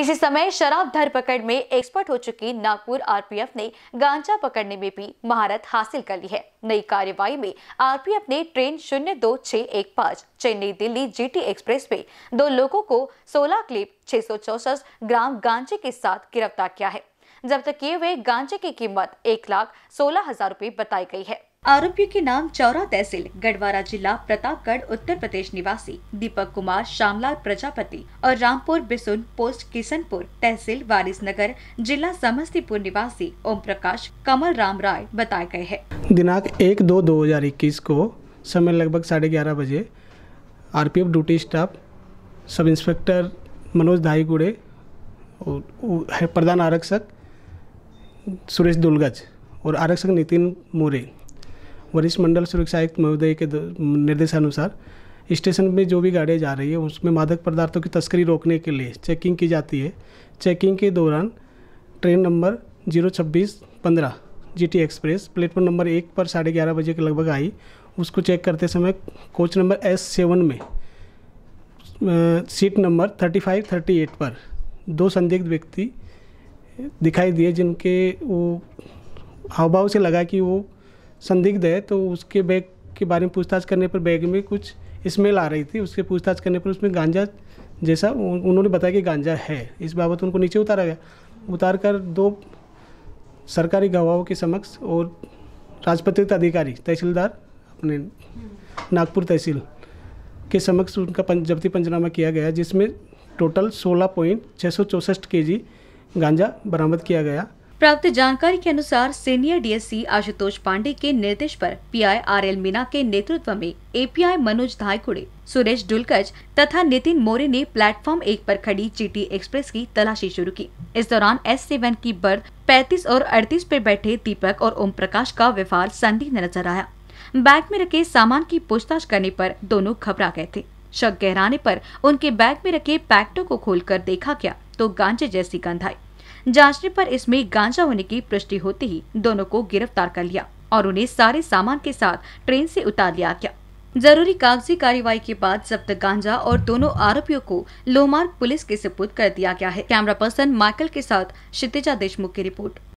किसी समय शराब धर पकड़ में एक्सपर्ट हो चुकी नागपुर आरपीएफ ने गांजा पकड़ने में भी महारत हासिल कर ली है नई कार्यवाही में आरपीएफ ने ट्रेन शून्य दो छह एक पाँच चेन्नई दिल्ली जीटी एक्सप्रेस में दो लोगों को 16 क्लिप छह सौ चौसठ ग्राम गांजे के साथ गिरफ्तार किया है जब तक किए हुए गांजे की कीमत एक लाख सोलह हजार रूपए बताई गई है आरोपियों के नाम चौरा तहसील गढ़वारा जिला प्रतापगढ़ उत्तर प्रदेश निवासी दीपक कुमार श्यामलाल प्रजापति और रामपुर बिसुन पोस्ट किशनपुर तहसील वारिस नगर जिला समस्तीपुर निवासी ओम प्रकाश कमल राम राय बताए गए हैं दिनांक एक दो दो हजार इक्कीस को समय लगभग साढ़े ग्यारह बजे RPF duty staff sub inspector Manoj Dhaigude प्रधान आरक्षक सुरेश दुलगज और आरक्षक नितिन मोरे वरिष्ठ मंडल सुरक्षा आयुक्त महोदय के निर्देशानुसार स्टेशन में जो भी गाड़ियाँ जा रही है उसमें मादक पदार्थों की तस्करी रोकने के लिए चेकिंग की जाती है चेकिंग के दौरान ट्रेन नंबर जीरो छब्बीस पंद्रह G T express platform number एक पर साढ़े ग्यारह बजे के लगभग आई उसको चेक करते समय कोच नंबर एस सेवन में seat number thirty five thirty eight पर दो संदिग्ध व्यक्ति दिखाई दिए जिनके वो हावभाव से लगा कि वो संदिग्ध है तो उसके बैग के बारे में पूछताछ करने पर बैग में कुछ स्मेल आ रही थी उसके पूछताछ करने पर उसमें गांजा जैसा उन्होंने बताया कि गांजा है इस बाबत उनको नीचे उतारा गया उतार कर दो सरकारी गवाहों के समक्ष और राजपत्रित अधिकारी तहसीलदार अपने नागपुर तहसील के समक्ष उनका पंच, जब्ती पंचनामा किया गया जिसमें टोटल सोलह पॉइंट छः सौ चौसठ के जी गांजा बरामद किया गया प्राप्त जानकारी के अनुसार सीनियर डीएससी आशुतोष पांडे के निर्देश पर पीआई आर एल मीना के नेतृत्व में एपीआई मनोज धायकुड़े सुरेश डुलकच तथा नितिन मोरे ने प्लेटफॉर्म एक पर खड़ी चीटी एक्सप्रेस की तलाशी शुरू की इस दौरान एस सेवन की बर्थ 35 और 38 पर बैठे दीपक और ओम प्रकाश का व्यवहार संदिग्ध नजर आया बैग में रखे सामान की पूछताछ करने पर दोनों घबरा गए थे शक गहराने पर उनके बैग में रखे पैकेटों को खोलकर देखा गया तो गांजे जैसी गंध आई जांचने पर इसमें गांजा होने की पुष्टि होते ही दोनों को गिरफ्तार कर लिया और उन्हें सारे सामान के साथ ट्रेन से उतार लिया गया जरूरी कागजी कार्यवाही के बाद जब्त गांजा और दोनों आरोपियों को लोमार्ग पुलिस के सुपुर्द कर दिया गया है कैमरा पर्सन माइकल के साथ क्षितिजा देशमुख की रिपोर्ट